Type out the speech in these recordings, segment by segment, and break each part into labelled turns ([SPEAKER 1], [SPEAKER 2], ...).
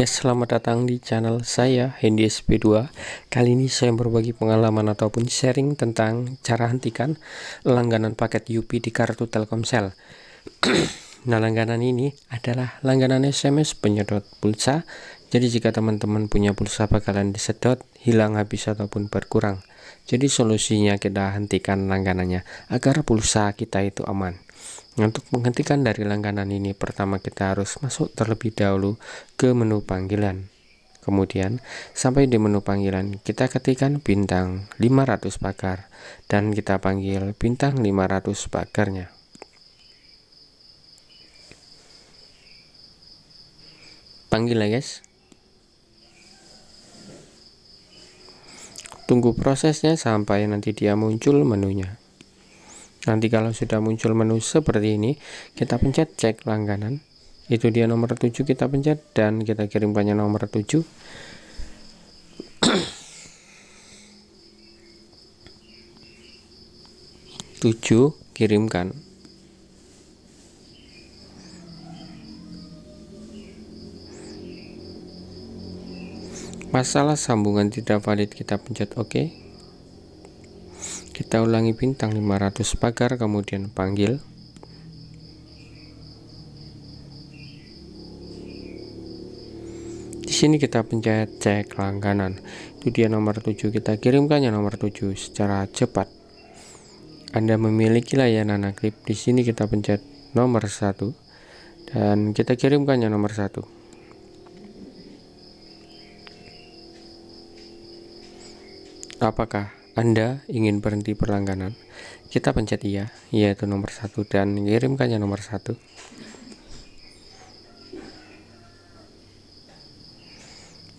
[SPEAKER 1] Ya, selamat datang di channel saya Hendy SP2 Kali ini saya berbagi pengalaman ataupun sharing tentang cara hentikan langganan paket UP di kartu Telkomsel Nah langganan ini adalah langganan SMS penyedot pulsa Jadi jika teman-teman punya pulsa bakalan disedot, hilang habis ataupun berkurang Jadi solusinya kita hentikan langganannya agar pulsa kita itu aman untuk menghentikan dari langganan ini, pertama kita harus masuk terlebih dahulu ke menu panggilan. Kemudian, sampai di menu panggilan, kita ketikkan bintang 500 pagar dan kita panggil bintang 500 pagarnya. Panggil ya guys. Tunggu prosesnya sampai nanti dia muncul menunya. Nanti kalau sudah muncul menu seperti ini, kita pencet cek langganan. Itu dia nomor 7 kita pencet dan kita kirim banyak nomor 7. tujuh kirimkan masalah sambungan tidak valid kita pencet OK kita ulangi bintang 500 pagar, kemudian panggil. Di sini kita pencet cek langganan. Itu dia nomor 7 kita kirimkan ya nomor 7 secara cepat. Anda memiliki layanan aktif Di sini kita pencet nomor 1 dan kita kirimkan ya nomor 1. Apakah anda ingin berhenti perlangganan? kita pencet iya, yaitu nomor satu dan kirimkannya nomor satu.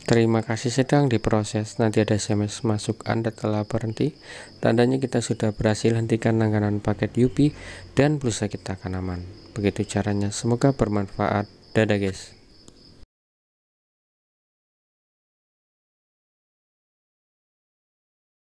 [SPEAKER 1] Terima kasih sedang diproses. Nanti ada SMS masuk Anda telah berhenti. Tandanya kita sudah berhasil hentikan langganan paket Yupi dan pulsa kita akan aman. Begitu caranya. Semoga bermanfaat. Dadah guys.